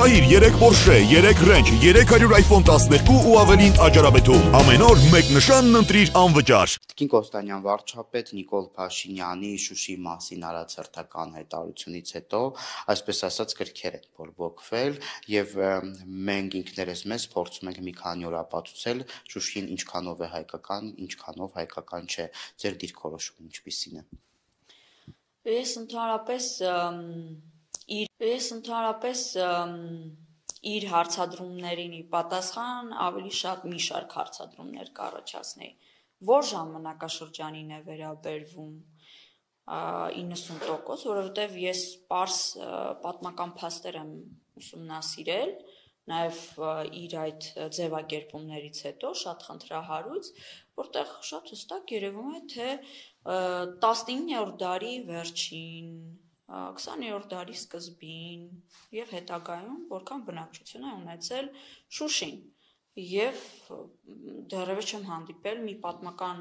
Շահիր 3 Porsche, 3 Range, 300 iPhone 12 ու ավելին աջարաբեթում։ Ամեն օր մեկ նշանն ընտրիր անվճար։ Տիկին Կոստանյան վարչապետ Նիկոլ Փաշինյանի Շուշի մասին արած հերթական հայտարարությունից հետո, այսպես ասած, գրքեր են բորբոքվել եւ մենք ինքներս մեզ փորձում ենք մի քանի օր ապացուցել Շուշին ինչքանով է հայկական, ինչքանով հայկական չէ։ Ձեր դիրքորոշումը ինչպիսին է։ Ես ընդհանրապես իր ես ընդհանրապես իր հարցադրումներին ի պատասխան ավելի շատ մի շարք հարցադրումներ կառաջացնեի որ ժամանակաշրջանին է վերաբերվում 90% որովհետև ես པարս պատմական փաստեր եմ ուսումնասիրել նաև իր այդ ձևակերպումներից հետո շատ խնդրահարույց որտեղ շատ հստակ երևում է թե 19-րդ դարի վերջին 20-րդ դարի սկզբին եւ հետագայում որքան բնակչություն է ունեցել Շուշին եւ դեռևս չեմ հանդիպել մի պատմական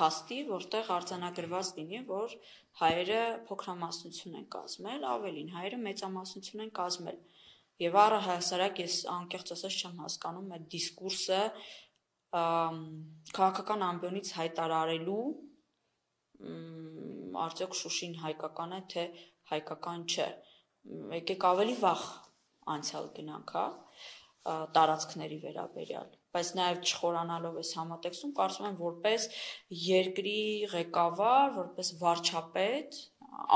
փաստի, որտեղ արձանագրված լինի, որ հայերը փոքրամասնություն են կազմել, ավելին հայերը մեծամասնություն են կազմել։ Եվ առը հասարակ ես անկեղծ ասած չեմ հասկանում այդ դիսկուրսը քաղաքական ամբիոնից հայտարարելու արդյոք Շուշին հայկական է թե հայկական չէ։ Եկեք ավելի վաղ անցյալ գնանք, հա, տարածքների վերաբերյալ բայց նաև չխորանալով այս համատեքստում կարծում եմ որպես երկրի ղեկավար, որպես վարչապետ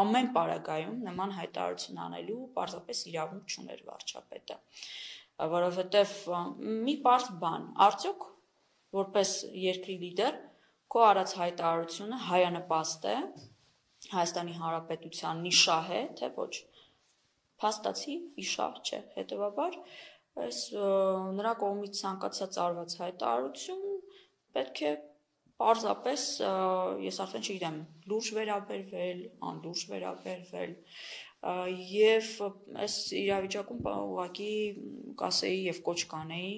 ամեն պարագայում նման հայտարարություն անելու պարզապես իրավունք չուներ վարչապետը որովհետև մի բարձ բան արդյոք որպես երկրի լիդեր քո արած հայտարարությունը հայանպաստ է Հայաստանի Հանրապետության նիշահ է, թե ոչ։ Փաստացի իշահ չէ։ Հետևաբար այս նրա կողմից ցանկացած արված հայտարարություն պետք է պարզապես ես արդեն չգիտեմ լուրջ վերաբերվել, անլուրջ վերաբերվել եւ այս իրավիճակում ուղղակի կասեի եւ կոչ կանեի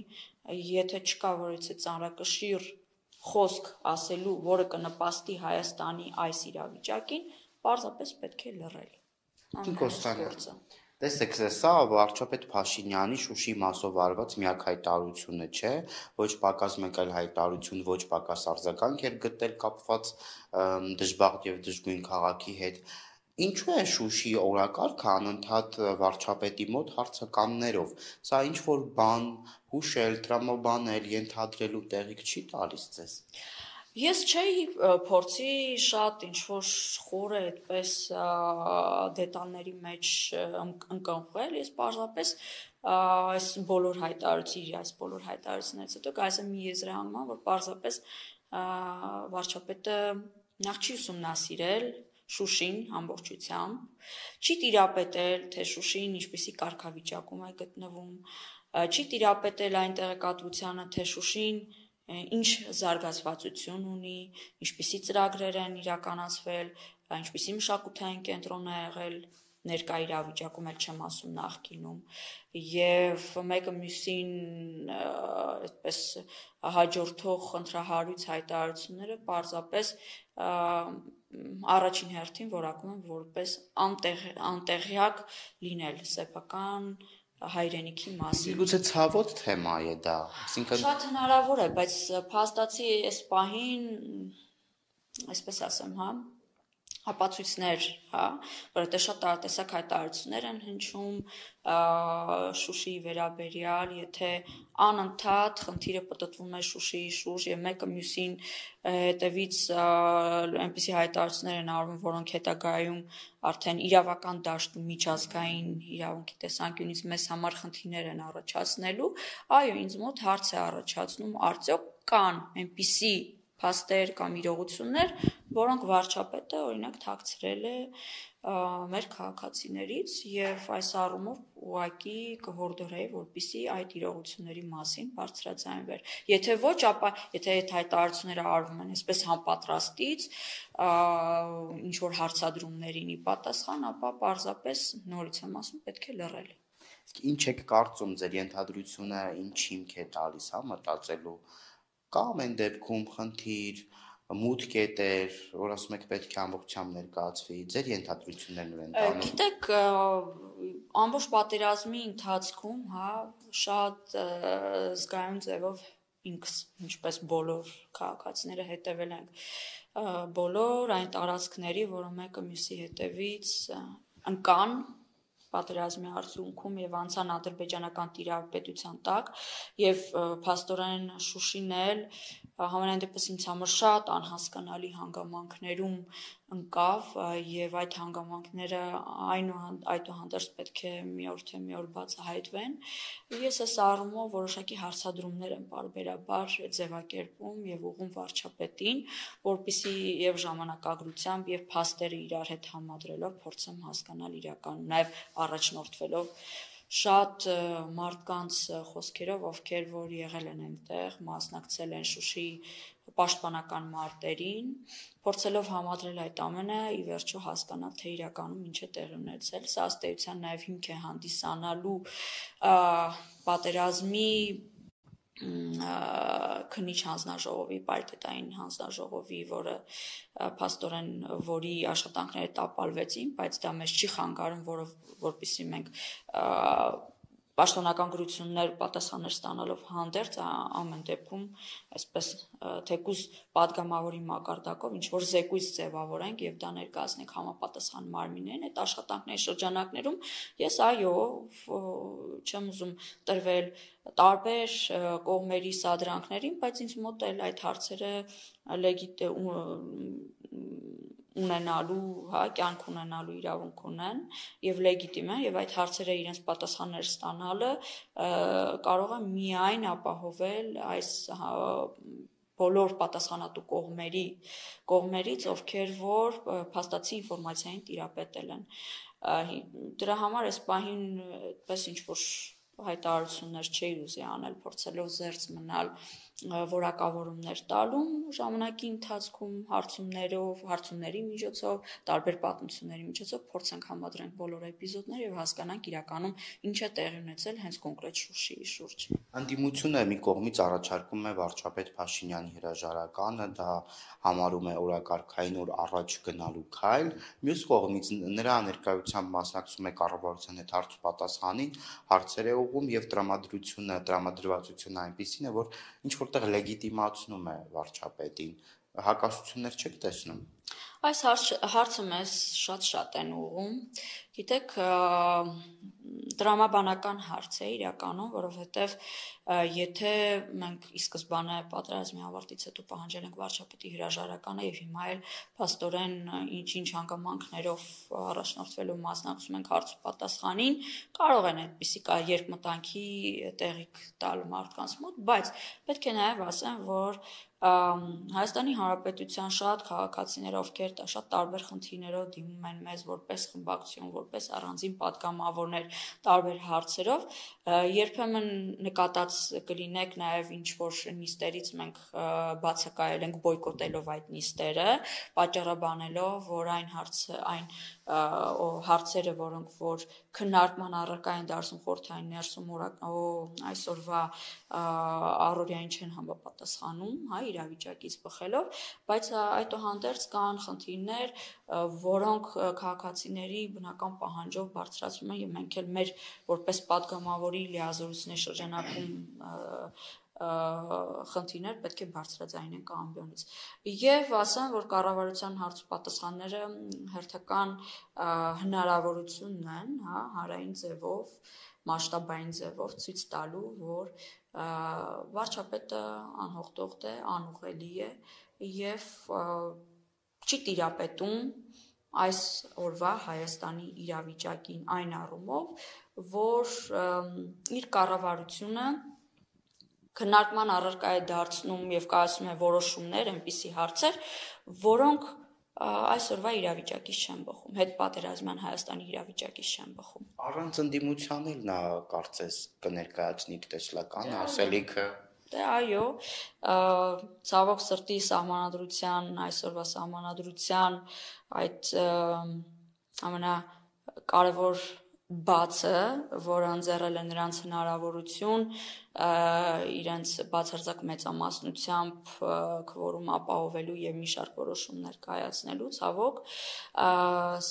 եթե չկա որեցե ծանրակշիռ խոսք ասելու, որը կնպաստի Հայաստանի այս իրավիճակին, պարզապես պետք է լռել։ Կոստանյանը Տեսեք, սա վարչապետ Փաշինյանի Շուշի մասով արված միակ հայտարարությունը չէ, ոչ պակաս մեկ այլ հայտարարություն, ոչ պակաս արձագանք էր գտել կապված դժբախտ եւ դժգույն քաղաքի հետ։ Ինչու է Շուշի օրակարգը անընդհատ վարչապետի մոտ հարցականներով։ Սա ինչ որ բան, հուշել, տրամաբանել, ենթադրելու տեղիք չի տալիս ձեզ։ Ես չէի փորձի շատ ինչ որ խորը այդպես դետալների մեջ ընկնվել, ես պարզապես այս բոլոր հայտարարությունների, այս բոլոր հայտարարությունից հետո կայսա մի եզրահանգման, որ պարզապես վարչապետը նախ չի ուսումնասիրել Շուշին ամբողջությամբ, չի տիրապետել, թե Շուշին ինչպիսի կարգավիճակում է գտնվում, չի տիրապետել այն տեղեկատվությանը, թե Շուշին ինչ զարգացվածություն ունի, ինչպիսի ծրագրեր են իրականացվել, ինչպիսի մշակութային կենտրոն է եղել ներկա իրավիճակում էլ չեմ ասում նախկինում եւ մեկը մյուսին այդպես հաջորդող ընտրահարույց հայտարարությունները պարզապես առաջին հերթին որակում են որպես անտեղ անտեղյակ լինել սեփական հայրենիքի մասին։ Գուցե ցավոտ թեմա է դա։ Այսինքն Շատ հնարավոր է, բայց փաստացի այս պահին այսպես ասեմ, հա, ապացույցներ, հա, որովհետեւ շատ տարատեսակ հայտարարություններ են հնչում Շուշիի վերաբերյալ, եթե անընդհատ խնդիրը պատտվում է Շուշիի շուրջ եւ մեկը մյուսին հետևից այնպիսի հայտարարություններ են արվում, որոնք հետագայում արդեն իրավական դաշտում միջազգային իրավունքի տեսանկյունից մեզ համար խնդիրներ են առաջացնելու, այո, ինձ մոտ հարց է առաջացնում, արդյոք կան այնպիսի փաստեր կամ իրողություններ, որոնք վարչապետը օրինակ թաքցրել է մեր քաղաքացիներից եւ այս առումով ուղակի կհորդորեի, որպիսի այդ իրողությունների մասին բարձրացանվեր։ Եթե ոչ, ապա եթե այդ հայտարարությունները արվում են այսպես համապատրաստից, ինչ որ հարցադրումներին ի պատասխան, ապա պարզապես նորից եմ ասում, պետք է լռել։ Ինչ եք կարծում ձեր ընդհանրությունը, ինչ հիմք է տալիս, հա, մտածելու կա ամեն դեպքում խնդիր, մուտք է դեր, որ ասում եք պետք է ամբողջությամբ ներկայացվի, ձեր ենթադրություններն ու ընդանում։ Գիտեք, ամբողջ պատերազմի ընթացքում, հա, շատ զգայուն ձևով ինքս, ինչպես բոլոր քաղաքացիները հետևել ենք բոլոր այն տարածքների, որը մեկը մյուսի հետևից ընկան պատերազմի արդյունքում եւ անցան ադրբեջանական տիրապետության տակ եւ փաստորեն Շուշին էլ համենայն դեպս ինձ համար շատ անհասկանալի հանգամանքներում ընկավ եւ այդ հանգամանքները այնուհանդերձ պետք է մի օր թե մի օր բացահայտվեն։ Ես այս առումով որոշակի հարցադրումներ եմ բարբերաբար ձևակերպում եւ ուղում վարչապետին, որբիսի եւ ժամանակագրությամբ եւ փաստերը իրար հետ համադրելով փորձեմ հասկանալ իրականում, նաեւ առաջնորդվելով շատ մարդկանց խոսքերով, ովքեր որ եղել են այնտեղ, մասնակցել են Շուշի պաշտպանական մարտերին, փորձելով համադրել այդ ամենը, ի վերջո հասկանալ, թե իրականում ինչ է տեղի ունեցել։ Սա ըստ էության նաև հիմք է հանդիսանալու պատերազմի քնիչ հանձնաժողովի, պարտետային հանձնաժողովի, որը пастоրեն, որի աշխատանքները տապալվեցին, բայց դա մեզ չի խանգարում, որով որովհետեւ մենք պաշտոնական գրություններ պատասխաններ ստանալով հանդերձ ամեն դեպքում այսպես թեկուզ падգամավորի մակարդակով ինչ որ զեկույց ձևավորենք եւ դա ներկայացնենք համապատասխան մարմիններին այդ աշխատանքների շրջանակներում ես այո չեմ ուզում տրվել տարբեր կողմերի սադրանքներին բայց ինձ մոտ էլ այդ հարցերը լեգիտ ունենալու, հա, կյանք ունենալու իրավունք ունեն եւ լեգիտիմ են եւ այդ հարցերը իրենց պատասխաններ ստանալը կարող է միայն ապահովել այս հա, բոլոր պատասխանատու կողմերի կողմերից, ովքեր որ փաստացի ինֆորմացիային տիրապետել են։ Դրա համար էս պահին այդպես ինչ որ հայտարարություններ չէի ուզի անել, փորձելով զերծ մնալ որակավորումներ տալում ժամանակի ընթացքում հարցումներով, հարցումների միջոցով, տարբեր պատմությունների միջոցով փորձենք համադրենք բոլոր էպիզոդները եւ հասկանանք իրականում ինչ է տեղի ունեցել հենց կոնկրետ Շուշիի շուրջ։ Անդիմությունը մի կողմից առաջարկում է վարչապետ Փաշինյանի հրաժարականը, դա համարում է օրակարգային օր առաջ գնալու քայլ, մյուս կողմից նրա ներկայությամբ մասնակցում է կառավարության հետ հարց ու պատասխանին, հարցեր է ուղում եւ տրամադրությունը, տրամադրվածությունը այնպեսին է, որ ինչ որ որտեղ լեգիտիմացնում է վարչապետին, հակասություններ չեք տեսնում։ Այս հարցը մեզ շատ-շատ են ուղում։ Գիտեք, դրամաբանական հարց է իրականում, որովհետև եթե մենք ի սկզբանե պատերազմի ավարտից հետո պահանջել ենք վարչապետի հրաժարականը եւ հիմա էլ փաստորեն ինչ-ինչ հանգամանքներով առաջնորդվելու մասնակցում ենք հարց ու պատասխանին, կարող են այդպիսի երկմտանքի տեղիք տալ մարդկանց մոտ, բայց պետք է նաեւ ասեմ, որ Հայաստանի Հանրապետության շատ քաղաքացիներ, ովքեր շատ տարբեր խնդիրներով դիմում են մեզ որպես խմբակցություն, որպես առանձին պատգամավորներ տարբեր հարցերով, երբեմն նկատած նույնպես կլինեք նաև ինչ որ նիստերից մենք բացակայել ենք բոյկոտելով այդ նիստերը, պատճառը բանելով, որ այն հարցը այն հարցերը, որոնք որ քննարկման առարկա են դարձում խորթային ներսում այսօրվա առօրյային չեն համապատասխանում, հա, իրավիճակից բխելով, բայց այդուհանդերձ կան խնդիրներ, որոնք քաղաքացիների բնական պահանջով բարձրացում են եւ մենք էլ մեր որպես падգամավորի լիազորությունների շրջանակում խնդիրներ պետք է բարձրաձայնենք ամբյոնից։ Եվ ասեմ, որ կառավարության հարցպատասխանները հերթական հնարավորությունն են, հա, հարային ձևով, մասշտաբային ձևով ցույց տալու, որ վարչապետը անհողտողտ է, դե, անուղելի է եւ չի տիրապետում այս օրվա Հայաստանի իրավիճակին այն առումով, որ իր կառավարությունը քննարկման առարկա է դարձնում եւ կայացնում է որոշումներ, այնպիսի հարցեր, որոնք այսօրվա իրավիճակից չեն բխում, հետ պատերազմյան Հայաստանի իրավիճակից չեն բխում։ Առանց ընդդիմության էլ նա կարծես կներկայացնի տեսլական դե ասելիքը։ Դե այո, ցավոք սրտի սահմանադրության, այսօրվա սահմանադրության այդ ամենա կարևոր բացը, որ անձեռել է նրանց հնարավորություն իրենց բացարձակ մեծամասնությամբ քվորում ապահովելու եւ մի շարք որոշումներ կայացնելու ցավոք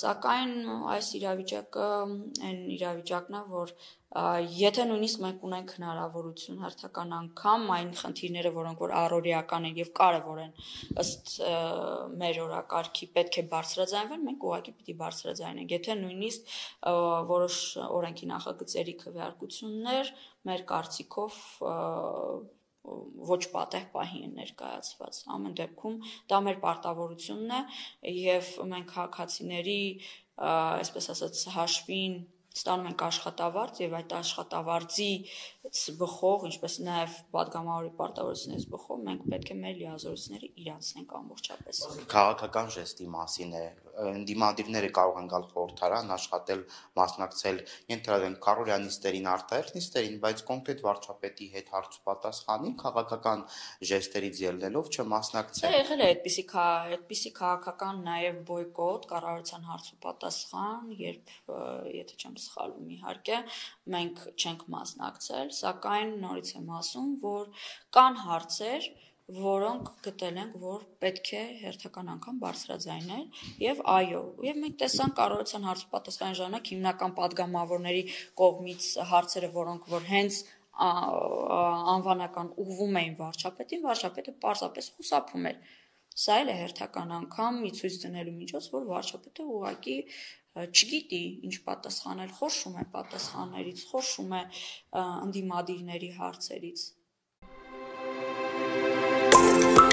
սակայն այս իրավիճակը այն իրավիճակն է որ Եթե նույնիսկ մենք ունենք հնարավորություն հերթական անգամ այն խնդիրները, որոնք որ առօրեական են եւ կարեւոր են ըստ մեր օրակարգի պետք է բարձրաձայնվեն, մենք ուղղակի պիտի բարձրաձայնենք։ Եթե նույնիսկ որոշ օրենքի նախագծերի քվեարկություններ մեր կարծիքով ոչ պատեհ պահի են ներկայացված։ Ամեն դեպքում դա մեր պարտավորությունն է եւ մենք քաղաքացիների այսպես ասած հաշվին ստանում ենք աշխատավարձ եւ այդ աշխատավարձի բխող, ինչպես նաեւ падգամավորի պարտավորությունից բխող, մենք պետք է մեր լիազորությունները իրացնենք ամբողջապես։ Քաղաքական ժեստի մասին է դիմադիրները կարող են գալ խորհրդարան, աշխատել, մասնակցել, ենթադրել են Կարոլյանի ստերին, Արտահերտի ստերին, բայց կոնկրետ վարչապետի հետ հարցպատասխանին քաղաքական ժեստերից ելնելով չմասնակցել։ դե Եղել է այդպիսի այդպիսի քաղաքական նաև բոյկոտ, կառավարության հարցպատասխան, երբ եթե չեմ սխալում իհարկե, մենք չենք մասնակցել, սակայն նորից եմ ասում, որ կան հարցեր, որոնք գտել ենք, որ պետք է հերթական անգամ բարձրաձայնել եւ այո, եւ մենք տեսանք կառավարության հարցպատասխան ժամանակ հիմնական падգամավորների կողմից հարցերը, որոնք որ հենց անվանական ուղվում էին վարչապետին, վարչապետը պարզապես խուսափում էր Սա էլ է հերթական անգամ մի ցույց դնելու միջոց, որ վարչապետը ուղակի չգիտի ինչ պատասխանել, խորշում է պատասխաններից, խորշում է ընդդիմադիրների հարցերից։ Thank you